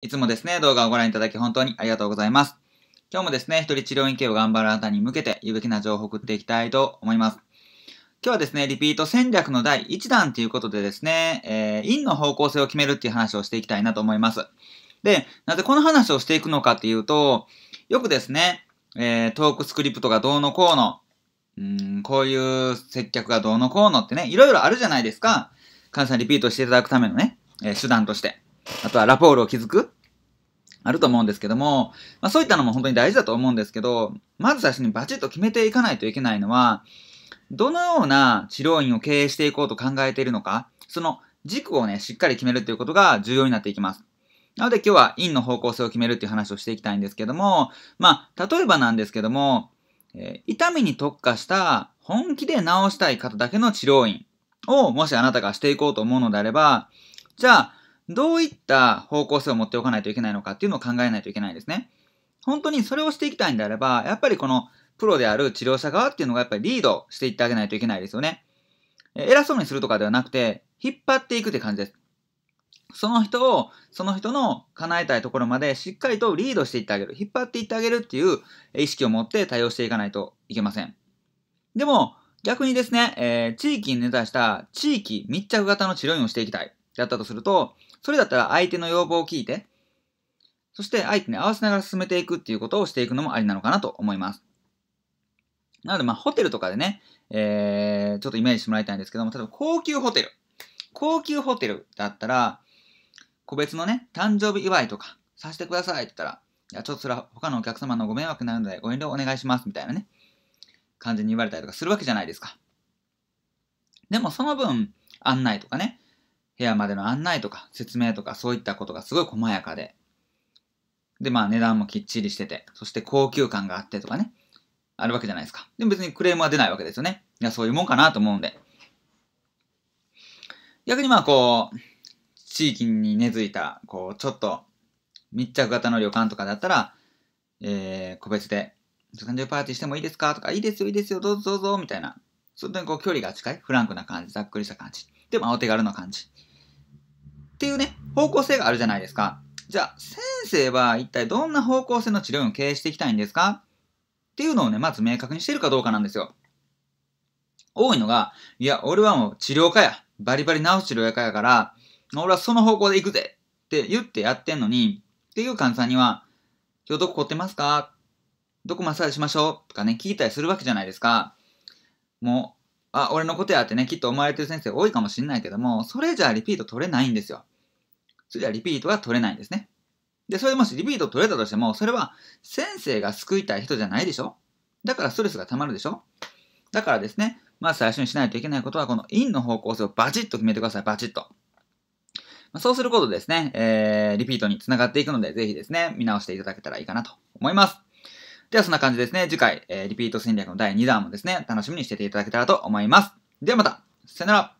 いつもですね、動画をご覧いただき本当にありがとうございます。今日もですね、一人治療院系を頑張るあなたに向けて有益な情報を送っていきたいと思います。今日はですね、リピート戦略の第1弾ということでですね、えー、因の方向性を決めるっていう話をしていきたいなと思います。で、なぜこの話をしていくのかっていうと、よくですね、えー、トークスクリプトがどうのこうの、うん、こういう接客がどうのこうのってね、いろいろあるじゃないですか。さんリピートしていただくためのね、えー、手段として。あとはラポールを築くあると思うんですけども、まあ、そういったのも本当に大事だと思うんですけど、まず最初にバチッと決めていかないといけないのは、どのような治療院を経営していこうと考えているのか、その軸をね、しっかり決めるということが重要になっていきます。なので今日は院の方向性を決めるっていう話をしていきたいんですけども、まあ、例えばなんですけども、えー、痛みに特化した本気で治したい方だけの治療院をもしあなたがしていこうと思うのであれば、じゃあ、どういった方向性を持っておかないといけないのかっていうのを考えないといけないんですね。本当にそれをしていきたいんであれば、やっぱりこのプロである治療者側っていうのがやっぱりリードしていってあげないといけないですよね。偉そうにするとかではなくて、引っ張っていくって感じです。その人を、その人の叶えたいところまでしっかりとリードしていってあげる。引っ張っていってあげるっていう意識を持って対応していかないといけません。でも、逆にですね、えー、地域に根ざした地域密着型の治療院をしていきたい。だったとすると、それだったら相手の要望を聞いて、そして相手に合わせながら進めていくっていうことをしていくのもありなのかなと思います。なので、まあ、ホテルとかでね、えー、ちょっとイメージしてもらいたいんですけども、例えば高級ホテル。高級ホテルだったら、個別のね、誕生日祝いとかさせてくださいって言ったら、いや、ちょっとそれは他のお客様のご迷惑になるのでご遠慮お願いしますみたいなね、感じに言われたりとかするわけじゃないですか。でもその分、案内とかね、部屋までの案内とか説明とかそういったことがすごい細やかで、で、まあ値段もきっちりしてて、そして高級感があってとかね、あるわけじゃないですか。でも別にクレームは出ないわけですよね。いや、そういうもんかなと思うんで。逆にまあこう、地域に根付いた、こう、ちょっと密着型の旅館とかだったら、えー、個別で、誕生日パーティーしてもいいですかとか、いいですよ、いいですよ、どうぞどうぞ、みたいな。そんなにこう距離が近い、フランクな感じ、ざっくりした感じ。でもお手軽な感じ。っていうね、方向性があるじゃないですか。じゃあ、先生は一体どんな方向性の治療院を経営していきたいんですかっていうのをね、まず明確にしてるかどうかなんですよ。多いのが、いや、俺はもう治療科や。バリバリ治す治療科やから、俺はその方向で行くぜって言ってやってんのに、っていう患者さんには、今日どこ凝ってますかどこマッサージしましょうとかね、聞いたりするわけじゃないですか。もう、あ、俺のことやってね、きっと思われてる先生多いかもしんないけども、それじゃあリピート取れないんですよ。それじゃリピートが取れないんですね。で、それでもしリピート取れたとしても、それは先生が救いたい人じゃないでしょだからストレスが溜まるでしょだからですね、まず最初にしないといけないことは、この因の方向性をバチッと決めてください、バチッと。まあ、そうすることですね、えー、リピートにつながっていくので、ぜひですね、見直していただけたらいいかなと思います。ではそんな感じですね。次回、えー、リピート戦略の第2弾もですね、楽しみにしてていただけたらと思います。ではまた、さよなら